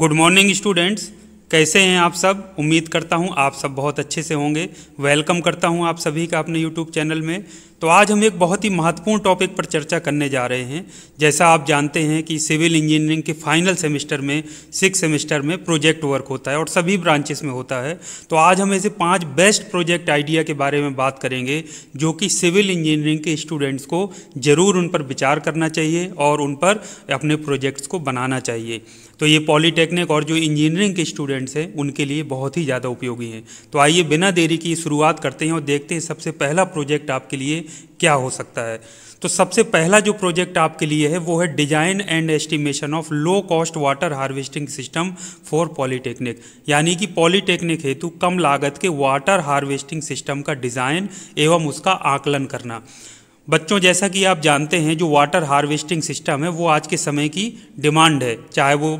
good morning students कैसे हैं आप सब उम्मीद करता हूं आप सब बहुत अच्छे से होंगे वेलकम करता हूं आप सभी का अपने यूट्यूब चैनल में तो आज हम एक बहुत ही महत्वपूर्ण टॉपिक पर चर्चा करने जा रहे हैं जैसा आप जानते हैं कि सिविल इंजीनियरिंग के फाइनल सेमेस्टर में सिक्स सेमेस्टर में प्रोजेक्ट वर्क होता है और सभी ब्रांचेस में होता है तो आज हम ऐसे पांच बेस्ट प्रोजेक्ट आइडिया के बारे में बात करेंगे जो कि सिविल इंजीनियरिंग के स्टूडेंट्स को ज़रूर उन पर विचार करना चाहिए और उन पर अपने प्रोजेक्ट्स को बनाना चाहिए तो ये पॉलीटेक्निक और जो इंजीनियरिंग के स्टूडेंट्स हैं उनके लिए बहुत ही ज़्यादा उपयोगी हैं तो आइए बिना देरी की शुरुआत करते हैं और देखते हैं सबसे पहला प्रोजेक्ट आपके लिए क्या हो सकता है तो सबसे पहला जो प्रोजेक्ट आपके लिए है वो है design and estimation of low cost water harvesting system for polytechnic यानी कि पॉलीटेक्निक हेतु कम लागत के वाटर हार्वेस्टिंग सिस्टम का डिज़ाइन एवं उसका आकलन करना बच्चों जैसा कि आप जानते हैं जो वाटर हार्वेस्टिंग सिस्टम है वो आज के समय की डिमांड है चाहे वो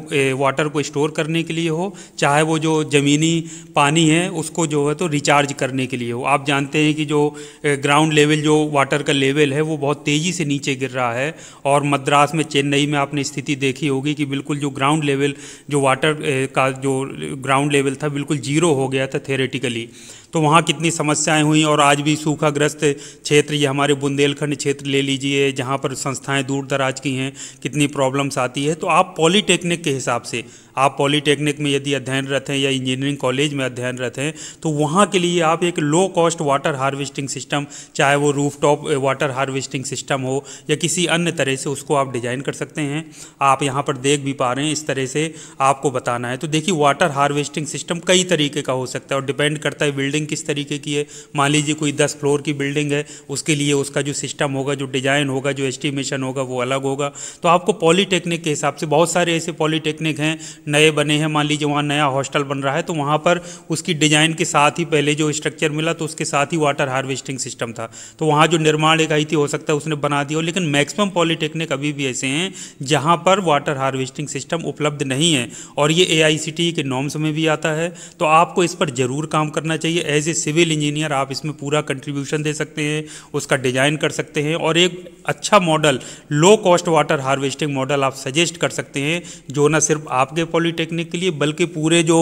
वाटर को स्टोर करने के लिए हो चाहे वो जो ज़मीनी पानी है उसको जो है तो रिचार्ज करने के लिए हो आप जानते हैं कि जो ग्राउंड लेवल जो वाटर का लेवल है वो बहुत तेज़ी से नीचे गिर रहा है और मद्रास में चेन्नई में आपने स्थिति देखी होगी कि बिल्कुल जो ग्राउंड लेवल जो वाटर का जो ग्राउंड लेवल था बिल्कुल ज़ीरो हो गया था थेरेटिकली तो वहाँ कितनी समस्याएं हुई और आज भी सूखाग्रस्त क्षेत्र ये हमारे बुंदेलखंड क्षेत्र ले लीजिए जहाँ पर संस्थाएं दूर दराज की हैं कितनी प्रॉब्लम्स आती है तो आप पॉलीटेक्निक के हिसाब से आप पॉलीटेक्निक में यदि अध्ययनरत हैं या इंजीनियरिंग कॉलेज में अध्ययनरत हैं तो वहाँ के लिए आप एक low cost water harvesting system चाहे वो roof top water harvesting system हो या किसी अन्य तरह से उसको आप डिज़ाइन कर सकते हैं आप यहाँ पर देख भी पा रहे हैं इस तरह से आपको बताना है तो देखिए वाटर हार्वेस्टिंग सिस्टम कई तरीके का हो सकता है और डिपेंड करता है बिल्डिंग बिल्डिंग किस तरीके की है मान लीजिए कोई दस फ्लोर की बिल्डिंग है उसके लिए उसका जो सिस्टम होगा जो डिज़ाइन होगा जो एस्टिमेशन होगा वो अलग होगा तो आपको पॉलीटेक्निक के हिसाब से बहुत सारे ऐसे पॉलीटेक्निक हैं नए बने हैं मान लीजिए वहाँ नया हॉस्टल बन रहा है तो वहाँ पर उसकी डिज़ाइन के साथ ही पहले जो स्ट्रक्चर मिला तो उसके साथ ही वाटर हार्वेस्टिंग सिस्टम था तो वहाँ जो निर्माण इकाई थी हो सकता है उसने बना दिया लेकिन मैक्सिमम पॉलीटेक्निक अभी भी ऐसे हैं जहाँ पर वाटर हार्वेस्टिंग सिस्टम उपलब्ध नहीं है और ये ए e के नॉर्म्स में भी आता है तो आपको इस पर ज़रूर काम करना चाहिए एज ए सिविल इंजीनियर आप इसमें पूरा कंट्रीब्यूशन दे सकते हैं उसका डिजाइन कर सकते हैं और एक अच्छा model low cost water harvesting model आप सजेस्ट कर सकते हैं जो ना सिर्फ आपके पॉलीटेक्निक के लिए बल्कि पूरे जो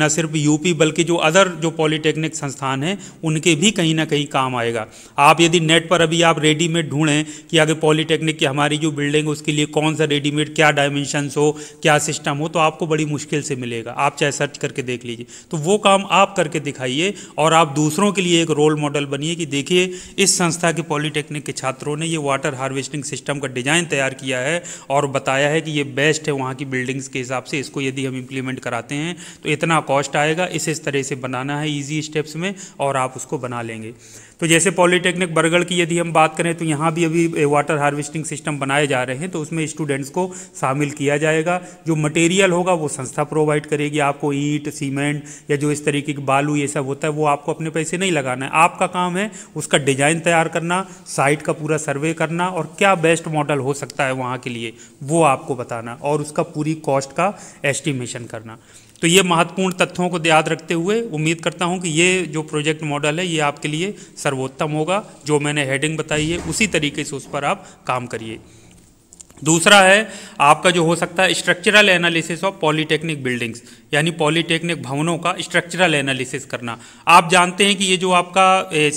न सिर्फ यूपी बल्कि जो अदर जो पॉलीटेक्निक संस्थान हैं उनके भी कहीं ना कहीं काम आएगा आप यदि नेट पर अभी आप रेडीमेड ढूंढें कि आगे पॉलीटेक्निक की हमारी जो बिल्डिंग उसके लिए कौन सा रेडीमेड क्या डायमेंशंस हो क्या सिस्टम हो तो आपको बड़ी मुश्किल से मिलेगा आप चाहे सर्च करके देख लीजिए तो वो काम आप करके दिखाइए और आप दूसरों के लिए एक रोल मॉडल बनिए कि देखिए इस संस्था के पॉलीटेक्निक के छात्रों ने ये वाटर हार्वेस्टिंग सिस्टम का डिज़ाइन तैयार किया है और बताया है कि ये बेस्ट है वहाँ की बिल्डिंग्स के हिसाब से इसको यदि हम इम्प्लीमेंट कराते हैं तो इतना कॉस्ट आएगा इस इस तरह से बनाना है ईजी स्टेप्स में और आप उसको बना लेंगे तो जैसे पॉलीटेक्निक बरगढ़ की यदि हम बात करें तो यहाँ भी अभी वाटर हार्वेस्टिंग सिस्टम बनाए जा रहे हैं तो उसमें स्टूडेंट्स को शामिल किया जाएगा जो मटेरियल होगा वो संस्था प्रोवाइड करेगी आपको ईट सीमेंट या जो इस तरीके की बालू ये सब होता सकता है वो आपको अपने पैसे नहीं लगाना है आपका काम है उसका डिज़ाइन तैयार करना साइट का पूरा सर्वे करना और क्या बेस्ट मॉडल हो सकता है वहाँ के लिए वो आपको बताना और उसका पूरी कॉस्ट का एस्टिमेशन करना तो ये महत्वपूर्ण तथ्यों को याद रखते हुए उम्मीद करता हूँ कि ये जो प्रोजेक्ट मॉडल है ये आपके लिए सर्वोत्तम होगा जो मैंने हेडिंग बताई है उसी तरीके से उस पर आप काम करिए दूसरा है आपका जो हो सकता है structural analysis of polytechnic buildings यानी पॉलीटेक्निक भवनों का स्ट्रक्चरल एनालिसिस करना आप जानते हैं कि ये जो आपका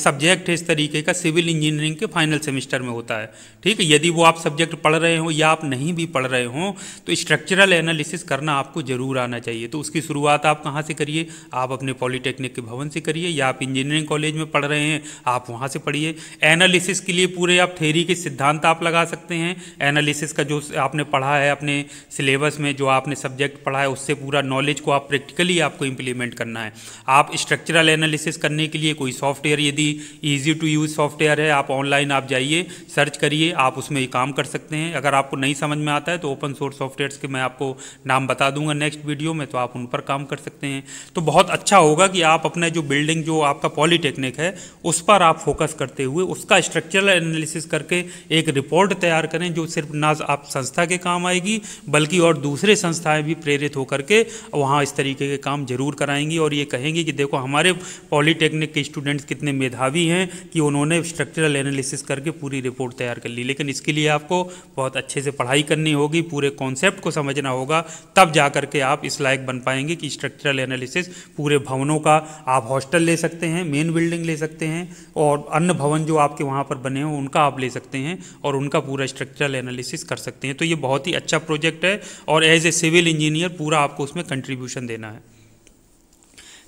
सब्जेक्ट है इस तरीके का सिविल इंजीनियरिंग के फाइनल सेमेस्टर में होता है ठीक है यदि वो आप सब्जेक्ट पढ़ रहे हो या आप नहीं भी पढ़ रहे हों तो स्ट्रक्चरल एनालिसिस करना आपको ज़रूर आना चाहिए तो उसकी शुरुआत आप कहाँ से करिए आप अपने पॉलीटेक्निक के भवन से करिए या आप इंजीनियरिंग कॉलेज में पढ़ रहे हैं आप वहाँ से पढ़िए एनालिसिस के लिए पूरे आप थेरी के सिद्धांत आप लगा सकते हैं एनालिसिस बेसिस का जो आपने पढ़ा है अपने सिलेबस में जो आपने सब्जेक्ट पढ़ा है उससे पूरा नॉलेज को आप प्रैक्टिकली आपको इम्प्लीमेंट करना है आप स्ट्रक्चरल एनालिसिस करने के लिए कोई सॉफ्टवेयर यदि ईजी टू यूज़ सॉफ्टवेयर है आप ऑनलाइन आप जाइए सर्च करिए आप उसमें काम कर सकते हैं अगर आपको नहीं समझ में आता है तो ओपन सोर्स सॉफ्टवेयर्स के मैं आपको नाम बता दूंगा नेक्स्ट वीडियो में तो आप उन पर काम कर सकते हैं तो बहुत अच्छा होगा कि आप अपना जो बिल्डिंग जो आपका पॉलीटेक्निक है उस पर आप फोकस करते हुए उसका स्ट्रक्चरल एनालिसिस करके एक रिपोर्ट तैयार करें जो सिर्फ ना पास आप संस्था के काम आएगी बल्कि और दूसरे संस्थाएं भी प्रेरित होकर के वहाँ इस तरीके के काम जरूर कराएंगी और ये कहेंगी कि देखो हमारे पॉलीटेक्निक के स्टूडेंट्स कितने मेधावी हैं कि उन्होंने स्ट्रक्चरल एनालिसिस करके पूरी रिपोर्ट तैयार कर ली लेकिन इसके लिए आपको बहुत अच्छे से पढ़ाई करनी होगी पूरे कॉन्सेप्ट को समझना होगा तब जा करके आप इस लायक बन पाएंगे कि स्ट्रक्चरल एनालिसिस पूरे भवनों का आप हॉस्टल ले सकते हैं मेन बिल्डिंग ले सकते हैं और अन्य भवन जो आपके वहाँ पर बने हों उनका आप ले सकते हैं और उनका पूरा स्ट्रक्चरल एनालिसिस कर सकते हैं तो ये बहुत ही अच्छा प्रोजेक्ट है और एज ए सिविल इंजीनियर पूरा आपको उसमें कंट्रीब्यूशन देना है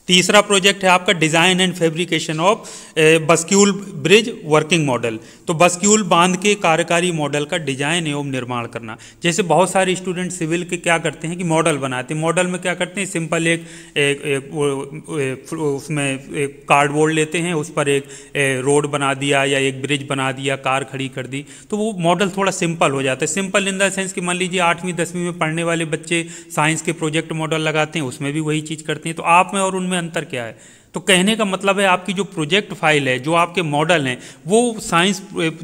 तीसरा प्रोजेक्ट है आपका design and fabrication of bascule bridge working model तो बस्क्यूल बांध के कार्यकारी मॉडल का डिज़ाइन एवं निर्माण करना जैसे बहुत सारे स्टूडेंट सिविल के क्या करते हैं कि मॉडल बनाते हैं मॉडल में क्या करते हैं सिंपल एक, उसमें एक कार्डबोर्ड लेते हैं उस पर एक, एक रोड बना दिया या एक ब्रिज बना दिया कार खड़ी कर दी तो वो मॉडल थोड़ा सिंपल हो जाता है सिंपल इन द सेंस कि मान लीजिए आठवीं दसवीं में पढ़ने वाले बच्चे साइंस के प्रोजेक्ट मॉडल लगाते हैं उसमें भी वही चीज़ करते हैं तो आप में और उनमें में अंतर क्या है तो कहने का मतलब है आपकी जो प्रोजेक्ट फाइल है जो आपके मॉडल हैं वो साइंस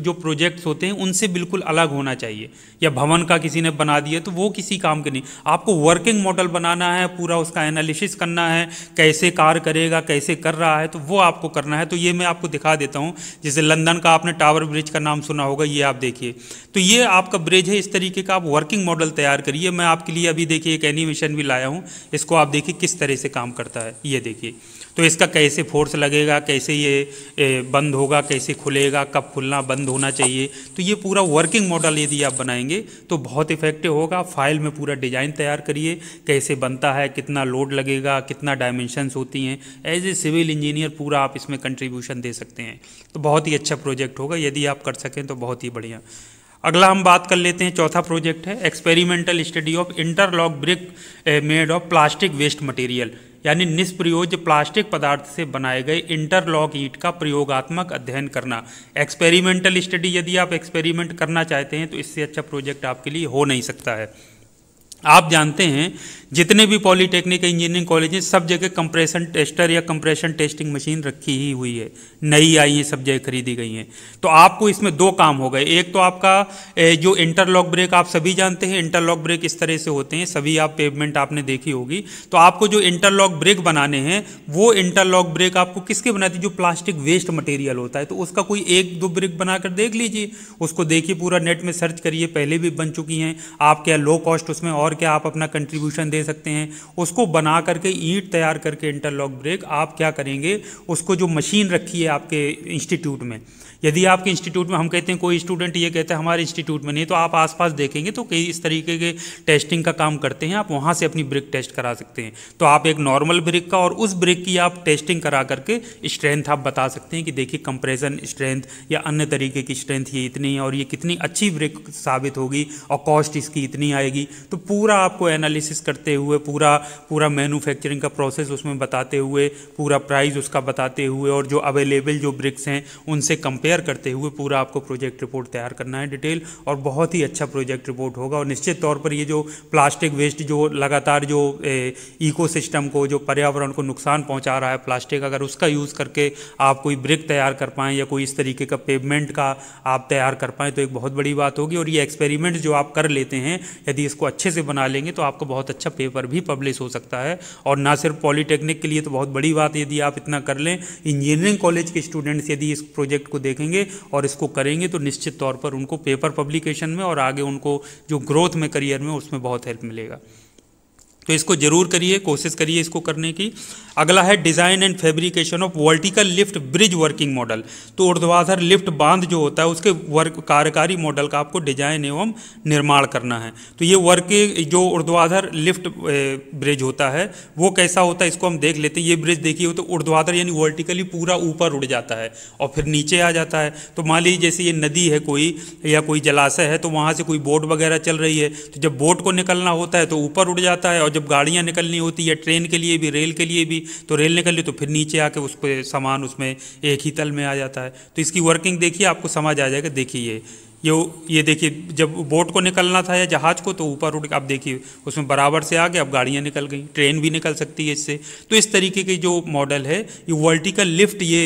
जो प्रोजेक्ट्स होते हैं उनसे बिल्कुल अलग होना चाहिए या भवन का किसी ने बना दिया तो वो किसी काम के नहीं आपको वर्किंग मॉडल बनाना है पूरा उसका एनालिसिस करना है कैसे कार करेगा कैसे कर रहा है तो वो आपको करना है तो ये मैं आपको दिखा देता हूँ जैसे लंदन का आपने टावर ब्रिज का नाम सुना होगा ये आप देखिए तो ये आपका ब्रिज है इस तरीके का आप वर्किंग मॉडल तैयार करिए मैं आपके लिए अभी देखिए एक एनिमेशन भी लाया हूँ इसको आप देखिए किस तरह से काम करता है ये देखिए तो इसका कैसे फोर्स लगेगा कैसे ये बंद होगा कैसे खुलेगा कब खुलना बंद होना चाहिए तो ये पूरा वर्किंग मॉडल यदि आप बनाएंगे तो बहुत इफेक्टिव होगा फाइल में पूरा डिज़ाइन तैयार करिए कैसे बनता है कितना लोड लगेगा कितना डायमेंशंस होती हैं एज ए सिविल इंजीनियर पूरा आप इसमें कंट्रीब्यूशन दे सकते हैं तो बहुत ही अच्छा प्रोजेक्ट होगा यदि आप कर सकें तो बहुत ही बढ़िया अगला हम बात कर लेते हैं चौथा प्रोजेक्ट है experimental study of interlock brick made of plastic waste material यानी निष्प्रयोज प्लास्टिक पदार्थ से बनाए गए इंटरलॉक ईट का प्रयोगात्मक अध्ययन करना एक्सपेरिमेंटल स्टडी यदि आप एक्सपेरिमेंट करना चाहते हैं तो इससे अच्छा प्रोजेक्ट आपके लिए हो नहीं सकता है आप जानते हैं जितने भी पॉलीटेक्निक इंजीनियरिंग कॉलेज हैं सब जगह कंप्रेशन टेस्टर या कंप्रेशन टेस्टिंग मशीन रखी ही हुई है नई आई है सब जगह खरीदी गई हैं तो आपको इसमें दो काम हो गए एक तो आपका जो इंटरलॉक ब्रेक आप सभी जानते हैं इंटरलॉक ब्रेक इस तरह से होते हैं सभी आप पेमेंट आपने देखी होगी तो आपको जो इंटरलॉक ब्रेक बनाने हैं वो इंटरलॉक ब्रेक आपको किसके बनाती जो प्लास्टिक वेस्ट मटेरियल होता है तो उसका कोई एक दो ब्रेक बनाकर देख लीजिए उसको देखिए पूरा नेट में सर्च करिए पहले भी बन चुकी हैं आप क्या लो कॉस्ट उसमें और करके आप अपना कंट्रीब्यूशन दे सकते हैं उसको बना करके ईंट तैयार करके इंटरलॉक ब्रेक आप क्या करेंगे उसको जो मशीन रखी है आपके इंस्टीट्यूट में यदि आपके इंस्टीट्यूट में हम कहते हैं कोई स्टूडेंट ये कहते हैं हमारे इंस्टीट्यूट में नहीं तो आप आसपास देखेंगे तो कई इस तरीके के टेस्टिंग का काम करते हैं आप वहाँ से अपनी ब्रिक टेस्ट करा सकते हैं तो आप एक नॉर्मल ब्रिक का और उस ब्रिक की आप टेस्टिंग करा करके स्ट्रेंथ आप बता सकते हैं कि देखिए कंप्रेशन स्ट्रेंथ या अन्य तरीके की स्ट्रेंथ ये इतनी है और ये कितनी अच्छी ब्रिक साबित होगी और कॉस्ट इसकी इतनी आएगी तो पूरा पूरा आपको एनालिसिस करते हुए पूरा पूरा मैन्युफैक्चरिंग का प्रोसेस उसमें बताते हुए पूरा प्राइस उसका बताते हुए और जो अवेलेबल जो ब्रिक्स हैं उनसे कंपेयर करते हुए पूरा आपको प्रोजेक्ट रिपोर्ट तैयार करना है डिटेल और बहुत ही अच्छा प्रोजेक्ट रिपोर्ट होगा और निश्चित तौर पर ये जो प्लास्टिक वेस्ट जो लगातार जो इको को जो पर्यावरण को नुकसान पहुँचा रहा है प्लास्टिक अगर उसका यूज़ करके आप कोई ब्रिक तैयार कर पाएँ या कोई इस तरीके का पेमेंट का आप तैयार कर पाएँ तो एक बहुत बड़ी बात होगी और ये एक्सपेरिमेंट जो आप कर लेते हैं यदि इसको अच्छे से बना लेंगे तो आपका बहुत अच्छा पेपर भी पब्लिश हो सकता है और ना सिर्फ पॉलीटेक्निक के लिए तो बहुत बड़ी बात यदि आप इतना कर लें इंजीनियरिंग कॉलेज के स्टूडेंट्स यदि इस प्रोजेक्ट को देखेंगे और इसको करेंगे तो निश्चित तौर पर उनको पेपर पब्लिकेशन में और आगे उनको जो ग्रोथ में करियर में उसमें बहुत हेल्प मिलेगा तो इसको जरूर करिए कोशिश करिए इसको करने की अगला है design and fabrication of vertical lift bridge working model तो ऊर्ध्वाधर लिफ्ट बांध जो होता है उसके वर्क कार्यकारी मॉडल का आपको डिजाइन एवं निर्माण करना है तो ये वर्क जो ऊर्ध्वाधर लिफ्ट ब्रिज होता है वो कैसा होता है इसको हम देख लेते हैं ये ब्रिज देखिए तो ऊर्ध्वाधर यानी वर्टिकली पूरा ऊपर उड़ जाता है और फिर नीचे आ जाता है तो मान लीजिए जैसे ये नदी है कोई या कोई जलाशय है तो वहाँ से कोई बोट वगैरह चल रही है तो जब बोट को निकलना होता है तो ऊपर उड़ जाता है और जब गाड़ियाँ निकलनी होती है ट्रेन के लिए भी रेल के लिए भी तो रेल निकल रही तो फिर नीचे आके उस पर सामान उसमें एक ही तल में आ जाता है तो इसकी वर्किंग देखिए आपको समझ आ जाएगा देखिए ये ये देखिए जब बोट को निकलना था या जहाज़ को तो ऊपर उठ आप देखिए उसमें बराबर से आ गए अब गाड़ियाँ निकल गई ट्रेन भी निकल सकती है इससे तो इस तरीके के जो मॉडल है ये वर्टिकल लिफ्ट ये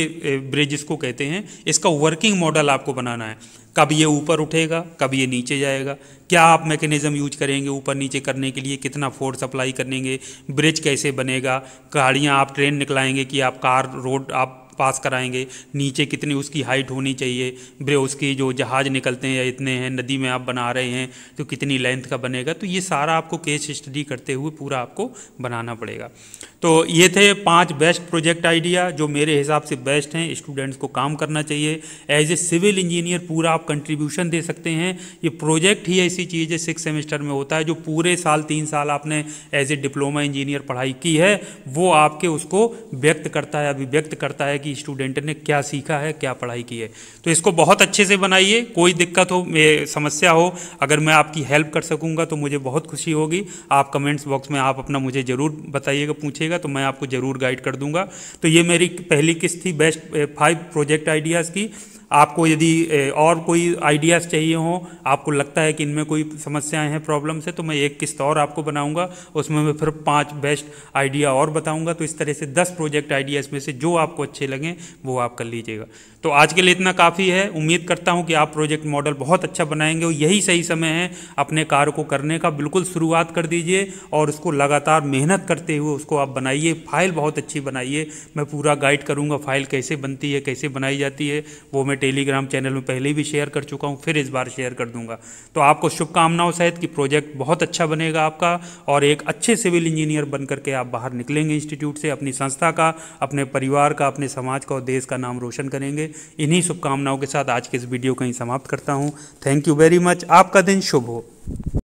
ब्रिज इसको कहते हैं इसका वर्किंग मॉडल आपको बनाना है कब ये ऊपर उठेगा कब ये नीचे जाएगा क्या आप मैकेनिज़्म यूज करेंगे ऊपर नीचे करने के लिए कितना फोर्स अप्लाई करेंगे ब्रिज कैसे बनेगा गाड़ियाँ आप ट्रेन निकलाएंगे कि आप कार रोड आप पास कराएंगे नीचे कितनी उसकी हाइट होनी चाहिए ब्रे उसकी जो जहाज़ निकलते हैं या इतने हैं नदी में आप बना रहे हैं तो कितनी लेंथ का बनेगा तो ये सारा आपको केस स्टडी करते हुए पूरा आपको बनाना पड़ेगा तो ये थे पांच बेस्ट प्रोजेक्ट आइडिया जो मेरे हिसाब से बेस्ट हैं स्टूडेंट्स को काम करना चाहिए एज ए सिविल इंजीनियर पूरा आप कंट्रीब्यूशन दे सकते हैं ये प्रोजेक्ट ही ऐसी चीज़ है सिक्स सेमेस्टर में होता है जो पूरे साल तीन साल आपने एज ए डिप्लोमा इंजीनियर पढ़ाई की है वो आपके उसको व्यक्त करता है अभिव्यक्त करता है कि स्टूडेंट ने क्या सीखा है क्या पढ़ाई की है तो इसको बहुत अच्छे से बनाइए कोई दिक्कत हो समस्या हो अगर मैं आपकी हेल्प कर सकूँगा तो मुझे बहुत खुशी होगी आप कमेंट्स बॉक्स में आप अपना मुझे ज़रूर बताइएगा पूछे कीजिएगा तो मैं आपको ज़रूर गाइड कर दूंगा तो ये मेरी पहली किस्त थी बेस्ट फाइव प्रोजेक्ट आइडियाज़ की आपको यदि और कोई आइडियाज़ चाहिए हो आपको लगता है कि इनमें कोई समस्याएं हैं प्रॉब्लम्स है तो मैं एक किस्त और आपको बनाऊंगा उसमें मैं फिर पांच बेस्ट आइडिया और बताऊंगा तो इस तरह से दस प्रोजेक्ट आइडियाज़ में से जो आपको अच्छे लगें वो आप कर लीजिएगा तो आज के लिए इतना काफ़ी है उम्मीद करता हूँ कि आप प्रोजेक्ट मॉडल बहुत अच्छा बनाएंगे और यही सही समय है अपने कार्य को करने का बिल्कुल शुरुआत कर दीजिए और उसको लगातार मेहनत करते हुए उसको आप बनाइए फाइल बहुत अच्छी बनाइए मैं पूरा गाइड करूँगा फाइल कैसे बनती है कैसे बनाई जाती है वो मैं टेलीग्राम चैनल में पहले भी शेयर कर चुका हूँ फिर इस बार शेयर कर दूंगा तो आपको शुभकामनाओं सहित कि प्रोजेक्ट बहुत अच्छा बनेगा आपका और एक अच्छे सिविल इंजीनियर बन करके आप बाहर निकलेंगे इंस्टीट्यूट से अपनी संस्था का अपने परिवार का अपने समाज का और देश का नाम रोशन करेंगे इन्हीं शुभकामनाओं के साथ आज के इस वीडियो को ही समाप्त करता हूँ थैंक यू वेरी मच आपका दिन शुभ हो